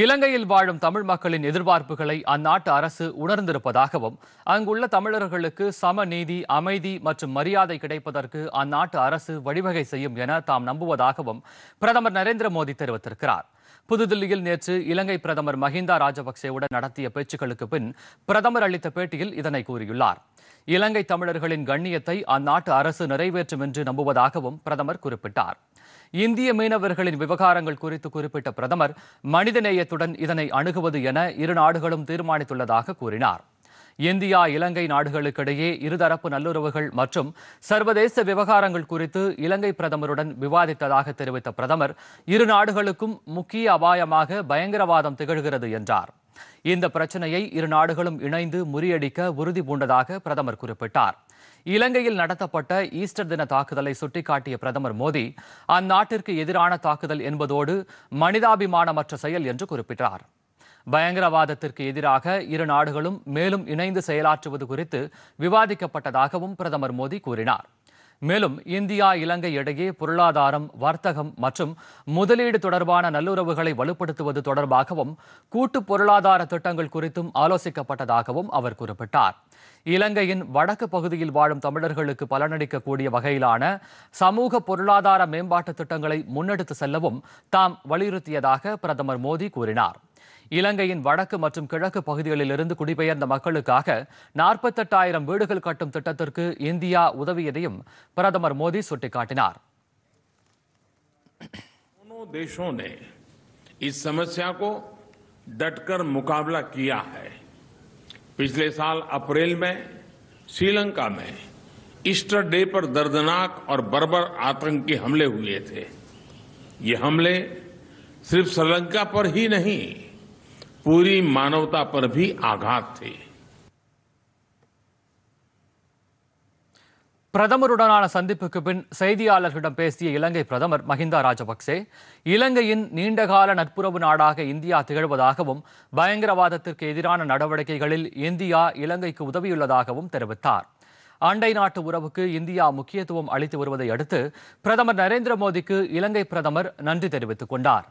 இலங்கையில் வாழும் தமிழ் மக்களின் எதிர்பார்ப்புகளை அந்நாட்டு அரசு உணர்ந்திருப்பதாகவும் அங்குள்ள தமிழர்களுக்கு சமநீதி அமைதி மற்றும் மரியாதை கிடைப்பதற்கு அந்நாட்டு அரசு வழிவகை செய்யும் என தாம் நம்புவதாகவும் பிரதமர் நரேந்திர மோடி தெரிவித்திருக்கிறார் புதுதில்லியில் நேற்று இலங்கை பிரதமர் மஹிந்தா ராஜபக்சேவுடன் நடத்திய பேச்சுக்களுக்கு பின் பிரதமர் அளித்த பேட்டியில் இதனை கூறியுள்ளார் இலங்கை தமிழர்களின் கண்ணியத்தை அந்நாட்டு அரசு நிறைவேற்றும் என்று நம்புவதாகவும் பிரதமர் குறிப்பிட்டார் இந்திய மீனவர்களின் விவகாரங்கள் குறித்து குறிப்பிட்ட பிரதமர் மனிதநேயத்துடன் இதனை அணுகுவது என இரு நாடுகளும் தீர்மானித்துள்ளதாக கூறினார் இந்தியா இலங்கை நாடுகளுக்கிடையே இருதரப்பு நல்லுறவுகள் மற்றும் சர்வதேச விவகாரங்கள் குறித்து இலங்கை பிரதமருடன் விவாதித்ததாக தெரிவித்த பிரதமர் இரு நாடுகளுக்கும் முக்கிய அபாயமாக பயங்கரவாதம் திகழ்கிறது என்றார் இந்த பிரச்சனையை இரு நாடுகளும் இணைந்து முறியடிக்க உறுதி பூண்டதாக பிரதமர் குறிப்பிட்டார் இலங்கையில் நடத்தப்பட்ட ஈஸ்டர் தின தாக்குதலை சுட்டிக்காட்டிய பிரதமர் மோடி அந்நாட்டிற்கு எதிரான தாக்குதல் என்பதோடு மனிதாபிமானமற்ற செயல் என்று குறிப்பிட்டார் பயங்கரவாதத்திற்கு எதிராக இரு நாடுகளும் மேலும் இணைந்து செயலாற்றுவது குறித்து விவாதிக்கப்பட்டதாகவும் பிரதமர் மோடி கூறினார் மேலும் இந்தியா இலங்கை இடையே பொருளாதாரம் வர்த்தகம் மற்றும் முதலீடு தொடர்பான நல்லுறவுகளை வலுப்படுத்துவது தொடர்பாகவும் கூட்டு பொருளாதார திட்டங்கள் குறித்தும் ஆலோசிக்கப்பட்டதாகவும் அவர் குறிப்பிட்டார் இலங்கையின் வடக்கு பகுதியில் வாழும் தமிழர்களுக்கு பலனளிக்கக்கூடிய வகையிலான சமூக பொருளாதார மேம்பாட்டு திட்டங்களை முன்னெடுத்து செல்லவும் தாம் வலியுறுத்தியதாக பிரதமர் மோடி கூறினார் ईलांगையின் வடக்கு மற்றும் கிழக்கு பகுதிகளில் இருந்து குடிபெயர்ந்த மக்களுக்கு 48000 வீடுகள் கட்டும் திட்டத்திற்கு இந்தியா உதவி ஏதும் பரதமர் மோடி சுட்டிக்காட்டினார். முன்னோ தேஷोंने इस समस्या को डटकर मुकाबला किया है। पिछले साल अप्रैल में श्रीलंका में ईस्टर डे पर दर्दनाक और बर्बर आतंक के हमले हुए थे। ये हमले सिर्फ श्रीलंका पर ही नहीं पूरी मानवता पर भी आघात थे பிரதமருடனான சந்திப்புக்கு பின் செய்தியாளர்களிடம் பேசிய இலங்கை பிரதமர் மஹிந்தா ராஜபக்சே இலங்கையின் நீண்டகால நட்புறவு நாடாக இந்தியா திகழ்வதாகவும் பயங்கரவாதத்திற்கு எதிரான நடவடிக்கைகளில் இந்தியா இலங்கைக்கு உதவியுள்ளதாகவும் தெரிவித்தார் அண்டை நாட்டு உறவுக்கு இந்தியா முக்கியத்துவம் அளித்து வருவதை அடுத்து பிரதமர் நரேந்திர மோடிக்கு இலங்கை பிரதமர் நன்றி தெரிவித்துக் கொண்டாா்